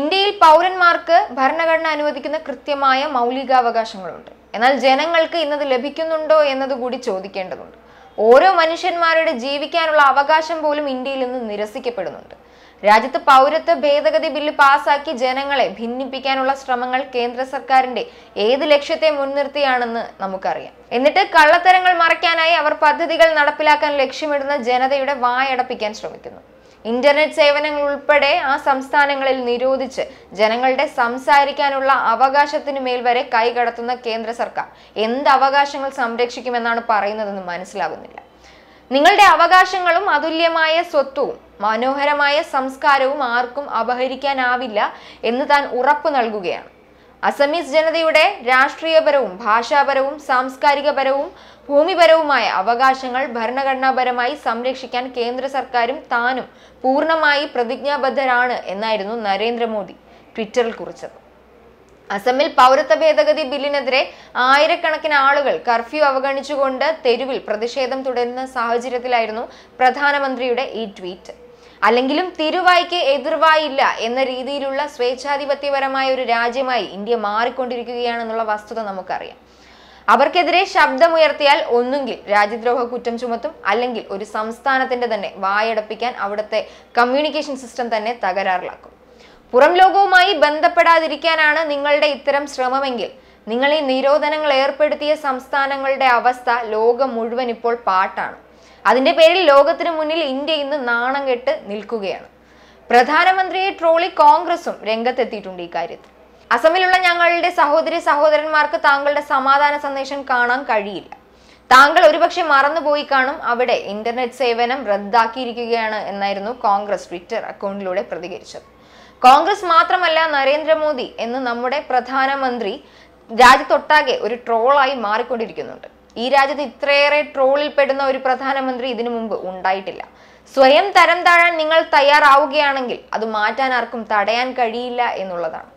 ഇന്ത്യയിൽ പൗരന്മാർക്ക് ഭരണഘടന അനുവദിക്കുന്ന കൃത്യമായ മൗലികാവകാശങ്ങളുണ്ട് എന്നാൽ ജനങ്ങൾക്ക് ഇന്നത് ലഭിക്കുന്നുണ്ടോ എന്നതുകൂടി ചോദിക്കേണ്ടതുണ്ട് ഓരോ മനുഷ്യന്മാരുടെ ജീവിക്കാനുള്ള അവകാശം പോലും ഇന്ത്യയിൽ ഇന്ന് നിരസിക്കപ്പെടുന്നുണ്ട് രാജ്യത്ത് പൗരത്വ ഭേദഗതി ബില്ല് പാസാക്കി ജനങ്ങളെ ഭിന്നിപ്പിക്കാനുള്ള ശ്രമങ്ങൾ കേന്ദ്ര സർക്കാരിന്റെ ഏത് ലക്ഷ്യത്തെ മുൻനിർത്തിയാണെന്ന് നമുക്കറിയാം എന്നിട്ട് കള്ളത്തരങ്ങൾ മറയ്ക്കാനായി അവർ പദ്ധതികൾ നടപ്പിലാക്കാൻ ലക്ഷ്യമിടുന്ന ജനതയുടെ വായടപ്പിക്കാൻ ശ്രമിക്കുന്നു ഇന്റർനെറ്റ് സേവനങ്ങൾ ഉൾപ്പെടെ ആ സംസ്ഥാനങ്ങളിൽ നിരോധിച്ച് ജനങ്ങളുടെ സംസാരിക്കാനുള്ള അവകാശത്തിനു മേൽ വരെ കൈകടത്തുന്ന കേന്ദ്ര സർക്കാർ എന്ത് അവകാശങ്ങൾ സംരക്ഷിക്കുമെന്നാണ് പറയുന്നതെന്ന് മനസ്സിലാകുന്നില്ല നിങ്ങളുടെ അവകാശങ്ങളും അതുല്യമായ സ്വത്വവും മനോഹരമായ സംസ്കാരവും ആർക്കും അപഹരിക്കാനാവില്ല എന്ന് താൻ ഉറപ്പു നൽകുകയാണ് അസമീസ് ജനതയുടെ രാഷ്ട്രീയപരവും ഭാഷാപരവും സാംസ്കാരികപരവും ഭൂമിപരവുമായ അവകാശങ്ങൾ ഭരണഘടനാപരമായി സംരക്ഷിക്കാൻ കേന്ദ്ര സർക്കാരും താനും പൂർണ്ണമായി പ്രതിജ്ഞാബദ്ധരാണ് എന്നായിരുന്നു നരേന്ദ്രമോദി ട്വിറ്ററിൽ കുറിച്ചത് അസമിൽ പൗരത്വ ഭേദഗതി ബില്ലിനെതിരെ ആയിരക്കണക്കിന് ആളുകൾ കർഫ്യൂ അവഗണിച്ചുകൊണ്ട് തെരുവിൽ പ്രതിഷേധം തുടരുന്ന സാഹചര്യത്തിലായിരുന്നു പ്രധാനമന്ത്രിയുടെ ഈ ട്വീറ്റ് അല്ലെങ്കിലും തിരുവായ്ക്ക് എതിർവായില്ല എന്ന രീതിയിലുള്ള സ്വേച്ഛാധിപത്യപരമായ ഒരു രാജ്യമായി ഇന്ത്യ മാറിക്കൊണ്ടിരിക്കുകയാണെന്നുള്ള വസ്തുത നമുക്കറിയാം അവർക്കെതിരെ ശബ്ദമുയർത്തിയാൽ ഒന്നുകിൽ രാജ്യദ്രോഹ കുറ്റം ചുമത്തും അല്ലെങ്കിൽ ഒരു സംസ്ഥാനത്തിന്റെ തന്നെ വായടപ്പിക്കാൻ അവിടുത്തെ കമ്മ്യൂണിക്കേഷൻ സിസ്റ്റം തന്നെ തകരാറിലാക്കും പുറം ലോകവുമായി ബന്ധപ്പെടാതിരിക്കാനാണ് നിങ്ങളുടെ ഇത്തരം ശ്രമമെങ്കിൽ നിങ്ങൾ ഈ നിരോധനങ്ങൾ ഏർപ്പെടുത്തിയ സംസ്ഥാനങ്ങളുടെ അവസ്ഥ ലോകം മുഴുവൻ ഇപ്പോൾ പാട്ടാണ് അതിന്റെ പേരിൽ ലോകത്തിന് മുന്നിൽ ഇന്ത്യ ഇന്ന് നാണം കെട്ട് നിൽക്കുകയാണ് പ്രധാനമന്ത്രിയെ ട്രോളി കോൺഗ്രസും രംഗത്തെത്തിയിട്ടുണ്ട് ഇക്കാര്യത്തിൽ അസമിലുള്ള ഞങ്ങളുടെ സഹോദരി സഹോദരന്മാർക്ക് താങ്കളുടെ സമാധാന സന്ദേശം കാണാൻ കഴിയില്ല താങ്കൾ ഒരുപക്ഷെ മറന്നുപോയി കാണും അവിടെ ഇന്റർനെറ്റ് സേവനം റദ്ദാക്കിയിരിക്കുകയാണ് എന്നായിരുന്നു കോൺഗ്രസ് ട്വിറ്റർ അക്കൗണ്ടിലൂടെ പ്രതികരിച്ചത് കോൺഗ്രസ് മാത്രമല്ല നരേന്ദ്രമോദി എന്ന് നമ്മുടെ പ്രധാനമന്ത്രി രാജ്യത്തൊട്ടാകെ ഒരു ട്രോളായി മാറിക്കൊണ്ടിരിക്കുന്നുണ്ട് ഈ രാജ്യത്ത് ഇത്രയേറെ ട്രോളിൽ പെടുന്ന ഒരു പ്രധാനമന്ത്രി ഇതിനു മുമ്പ് ഉണ്ടായിട്ടില്ല സ്വയം തരം താഴാൻ നിങ്ങൾ തയ്യാറാവുകയാണെങ്കിൽ അത് മാറ്റാൻ ആർക്കും തടയാൻ കഴിയില്ല എന്നുള്ളതാണ്